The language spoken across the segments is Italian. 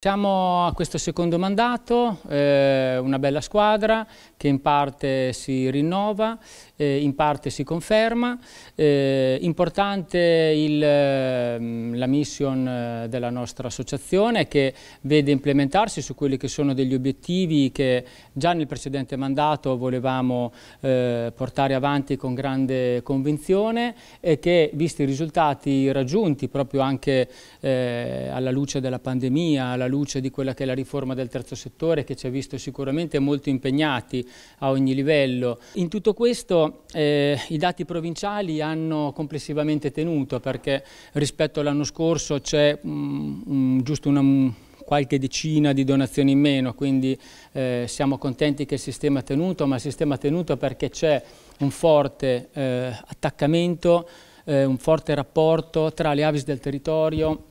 Siamo a questo secondo mandato, eh, una bella squadra che in parte si rinnova, eh, in parte si conferma. Eh, importante il, ehm, la mission eh, della nostra associazione che vede implementarsi su quelli che sono degli obiettivi che già nel precedente mandato volevamo eh, portare avanti con grande convinzione e che visti i risultati raggiunti proprio anche eh, alla luce della pandemia, alla luce di quella che è la riforma del terzo settore che ci ha visto sicuramente molto impegnati a ogni livello. In tutto questo eh, i dati provinciali hanno complessivamente tenuto perché rispetto all'anno scorso c'è mm, giusto una qualche decina di donazioni in meno, quindi eh, siamo contenti che il sistema è tenuto, ma il sistema è tenuto perché c'è un forte eh, attaccamento, eh, un forte rapporto tra le avis del territorio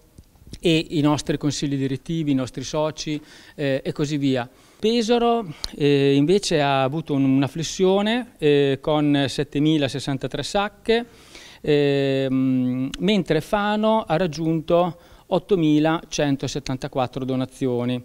e i nostri consigli direttivi, i nostri soci eh, e così via. Pesaro eh, invece ha avuto una flessione eh, con 7.063 sacche, ehm, mentre Fano ha raggiunto 8.174 donazioni.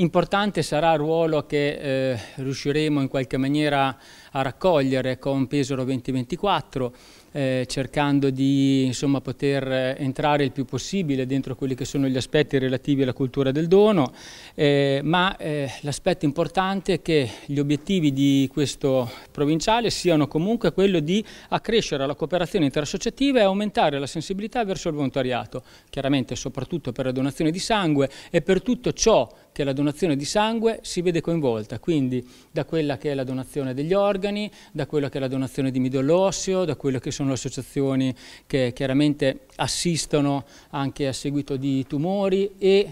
Importante sarà il ruolo che eh, riusciremo in qualche maniera a raccogliere con Pesaro 2024, eh, cercando di insomma, poter eh, entrare il più possibile dentro quelli che sono gli aspetti relativi alla cultura del dono, eh, ma eh, l'aspetto importante è che gli obiettivi di questo provinciale siano comunque quello di accrescere la cooperazione interassociativa e aumentare la sensibilità verso il volontariato, chiaramente soprattutto per la donazione di sangue e per tutto ciò che la donazione di sangue si vede coinvolta, quindi da quella che è la donazione degli organi, da quella che è la donazione di midollo osseo, da quelle che sono le associazioni che chiaramente assistono anche a seguito di tumori e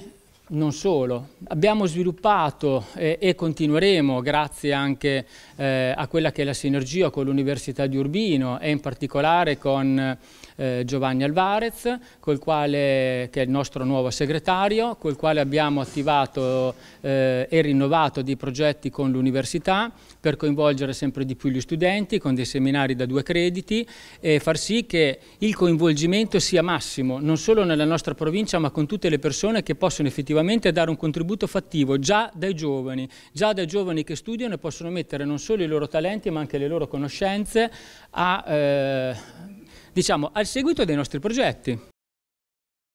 non solo, abbiamo sviluppato eh, e continueremo, grazie anche eh, a quella che è la sinergia con l'Università di Urbino e in particolare con eh, Giovanni Alvarez, quale, che è il nostro nuovo segretario, col quale abbiamo attivato eh, e rinnovato dei progetti con l'Università per coinvolgere sempre di più gli studenti con dei seminari da due crediti e far sì che il coinvolgimento sia massimo, non solo nella nostra provincia ma con tutte le persone che possono effettivamente effettivamente dare un contributo fattivo già dai giovani, già dai giovani che studiano e possono mettere non solo i loro talenti ma anche le loro conoscenze a, eh, diciamo, al seguito dei nostri progetti.